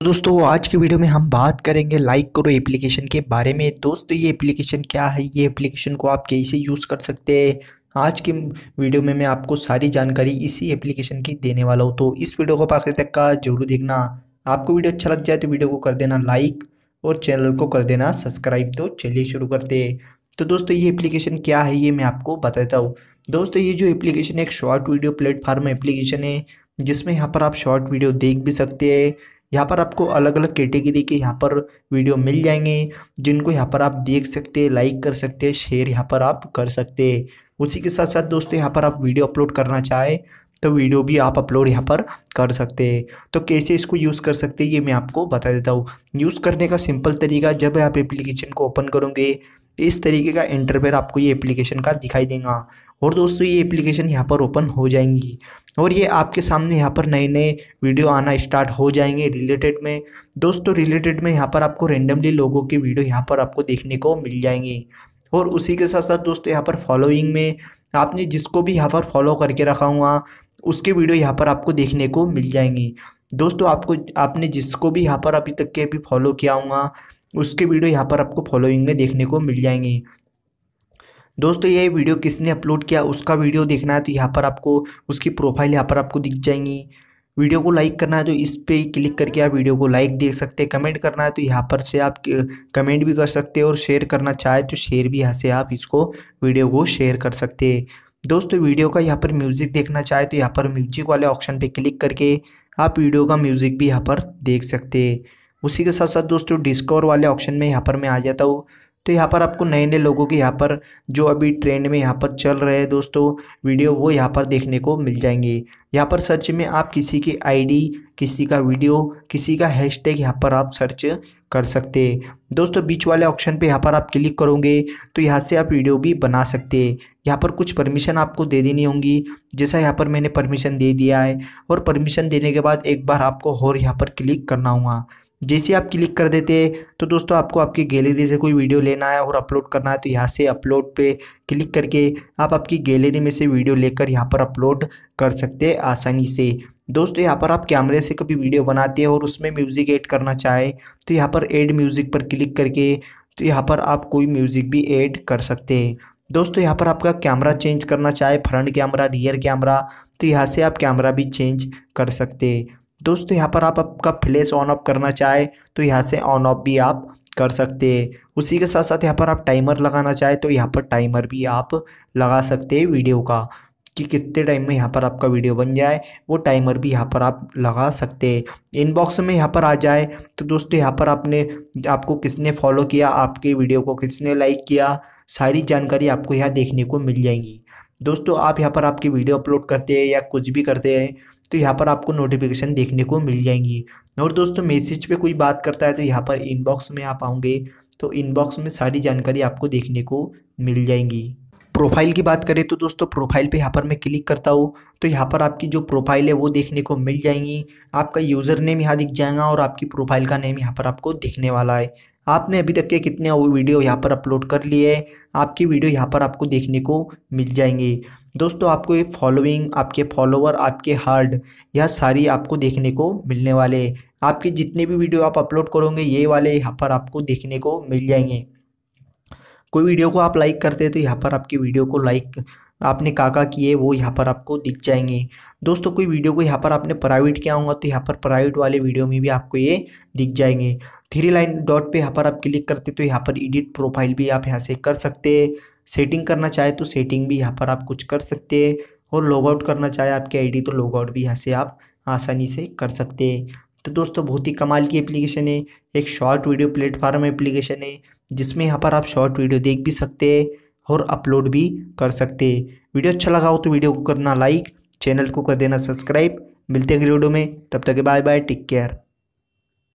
तो दोस्तों आज की वीडियो में हम बात करेंगे लाइक करो एप्लीकेशन के बारे में दोस्तों ये एप्लीकेशन क्या है ये एप्लीकेशन को आप कैसे यूज़ कर सकते हैं आज के वीडियो में मैं आपको सारी जानकारी इसी एप्लीकेशन की देने वाला हूँ तो इस वीडियो को आखिर तक का जरूर देखना आपको वीडियो अच्छा लग जाए तो वीडियो को कर देना लाइक और चैनल को कर देना सब्सक्राइब तो चलिए शुरू करते हैं तो दोस्तों ये एप्लीकेशन क्या है ये मैं आपको बताता हूँ दोस्तों ये जो एप्लीकेशन है एक शॉर्ट वीडियो प्लेटफार्म एप्लीकेशन है जिसमें यहाँ पर आप शॉर्ट वीडियो देख भी सकते हैं यहाँ पर आपको अलग अलग कैटेगरी के यहाँ पर वीडियो मिल जाएंगे जिनको यहाँ पर आप देख सकते हैं लाइक कर सकते हैं शेयर यहाँ पर आप कर सकते हैं उसी के साथ साथ दोस्तों यहाँ पर आप वीडियो अपलोड करना चाहें तो वीडियो भी आप अपलोड यहाँ पर कर सकते हैं तो कैसे इसको यूज़ कर सकते हैं ये मैं आपको बता देता हूँ यूज़ करने का सिंपल तरीका जब आप एप्लीकेशन को ओपन करोगे इस तरीके का इंटरफेयर आपको ये एप्लीकेशन का दिखाई देगा और दोस्तों ये एप्लीकेशन यहाँ पर ओपन हो जाएंगी और ये आपके सामने यहाँ पर नए नए वीडियो आना स्टार्ट हो जाएंगे रिलेटेड में दोस्तों रिलेटेड में यहाँ पर आपको रेंडमली लोगों के वीडियो यहाँ पर आपको देखने को मिल जाएंगे और उसी के साथ साथ दोस्तों यहाँ पर फॉलोइंग में आपने जिसको भी यहाँ पर फॉलो करके रखा हुआ उसके वीडियो यहाँ पर आपको देखने को मिल जाएंगी दोस्तों आपको आपने जिसको भी यहाँ पर अभी तक के अभी फॉलो किया हुआ उसके वीडियो यहाँ पर आपको फॉलोइंग में देखने को मिल जाएंगे दोस्तों ये वीडियो किसने अपलोड किया उसका वीडियो देखना है तो यहाँ पर आपको उसकी प्रोफाइल यहाँ पर आपको दिख जाएंगी वीडियो को लाइक करना है तो इस पर क्लिक करके आप वीडियो को लाइक देख सकते हैं कमेंट करना है तो यहाँ पर से आप कमेंट भी कर सकते हैं और शेयर करना चाहे तो शेयर भी यहाँ से आप इसको वीडियो को शेयर कर सकते हैं दोस्तों वीडियो का यहाँ पर म्यूज़िक देखना चाहे तो यहाँ पर म्यूजिक वाले ऑप्शन पर क्लिक करके आप वीडियो का म्यूज़िक भी यहाँ पर देख सकते हैं उसी के साथ साथ दोस्तों डिस्कवर वाले ऑप्शन में यहाँ पर मैं आ जाता हूँ तो यहाँ पर आपको नए नए लोगों के यहाँ पर जो अभी ट्रेंड में यहाँ पर चल रहे हैं दोस्तों वीडियो वो यहाँ पर देखने को मिल जाएंगे यहाँ पर सर्च में आप किसी की आईडी किसी का वीडियो किसी का हैशटैग यहाँ पर आप सर्च कर सकते हैं दोस्तों बीच वाले ऑप्शन पे यहाँ पर आप क्लिक करोगे तो यहाँ से आप वीडियो भी बना सकते हैं यहाँ पर कुछ परमिशन आपको दे देनी होंगी जैसा यहाँ पर मैंने परमिशन दे दिया है और परमिशन देने के बाद एक बार आपको और यहाँ पर क्लिक करना होगा जैसे आप क्लिक कर देते हैं तो दोस्तों आपको आपकी गैलरी से कोई वीडियो लेना है और अपलोड करना है तो यहाँ से अपलोड पे क्लिक करके आप आपकी गैलरी में से वीडियो लेकर यहाँ पर अपलोड कर सकते हैं आसानी से दोस्तों यहाँ पर आप कैमरे से कभी वीडियो बनाते हैं और उसमें म्यूज़िक ऐड करना चाहे तो यहाँ पर ऐड म्यूज़िक पर क्लिक करके तो यहाँ पर आप कोई म्यूज़िक भी ऐड कर सकते हैं दोस्तों यहाँ पर आपका कैमरा चेंज करना चाहे फ्रंट कैमरा रियर कैमरा तो यहाँ से आप कैमरा भी चेंज कर सकते हैं दोस्तों यहाँ पर आप आपका फ्लैश ऑन ऑफ करना चाहे तो यहाँ से ऑन ऑफ भी आप कर सकते हैं उसी के साथ साथ यहाँ पर आप टाइमर लगाना चाहे तो यहाँ पर टाइमर भी आप लगा सकते हैं वीडियो का कि कितने टाइम में यहाँ पर आपका वीडियो बन जाए वो टाइमर भी यहाँ पर आप लगा सकते हैं इनबॉक्स में यहाँ पर आ जाए तो दोस्तों यहाँ पर आपने आपको किसने फॉलो किया आपके वीडियो को किसने लाइक किया सारी जानकारी आपको यहाँ देखने को मिल जाएगी दोस्तों आप यहाँ पर आपकी वीडियो अपलोड करते हैं या कुछ भी करते हैं तो यहाँ पर आपको नोटिफिकेशन देखने को मिल जाएंगी और दोस्तों मैसेज पे कोई बात करता है तो यहाँ पर इनबॉक्स में आप आओगे तो इनबॉक्स में सारी जानकारी आपको देखने को मिल जाएंगी प्रोफाइल की बात करें तो दोस्तों प्रोफाइल पे यहाँ पर मैं क्लिक करता हूँ तो यहाँ पर आपकी जो प्रोफाइल है वो देखने को मिल जाएंगी आपका यूज़र नेम यहाँ दिख जाएगा और आपकी प्रोफाइल का नेम यहाँ पर आपको दिखने वाला है आपने अभी तक के कितने वीडियो यहाँ पर अपलोड कर लिए है आपकी वीडियो यहाँ पर आपको देखने को मिल जाएंगे दोस्तों आपको ये फॉलोइंग आपके फॉलोवर आपके हार्ड यह सारी आपको देखने को मिलने वाले आपके जितने भी वीडियो आप अपलोड करोगे ये वाले यहाँ पर आपको देखने को मिल जाएंगे कोई वीडियो को आप लाइक करते हैं तो यहाँ पर आपकी वीडियो को लाइक आपने काका किए वो यहाँ पर आपको दिख जाएंगे दोस्तों कोई वीडियो को यहाँ पर आपने प्राइवेट किया होगा तो यहाँ पर प्राइवेट वाले वीडियो में भी आपको ये दिख जाएंगे थ्री लाइन डॉट पे यहाँ पर आप क्लिक करते तो यहाँ पर एडिट प्रोफाइल भी आप यहाँ से कर सकते हैं सेटिंग करना चाहे तो सेटिंग भी यहाँ पर आप कुछ कर सकते हैं और लॉगआउट करना चाहे आपकी आई तो लॉगआउट भी यहाँ से आप आसानी से कर सकते हैं तो दोस्तों बहुत ही कमाल की एप्लीकेशन है एक शॉर्ट वीडियो प्लेटफार्म एप्लीकेशन है जिसमें यहाँ पर आप शॉर्ट वीडियो देख भी सकते हैं और अपलोड भी कर सकते हैं वीडियो अच्छा लगा हो तो वीडियो को करना लाइक चैनल को कर देना सब्सक्राइब मिलते हैं अगले वीडियो में तब तक बाय बाय टेक केयर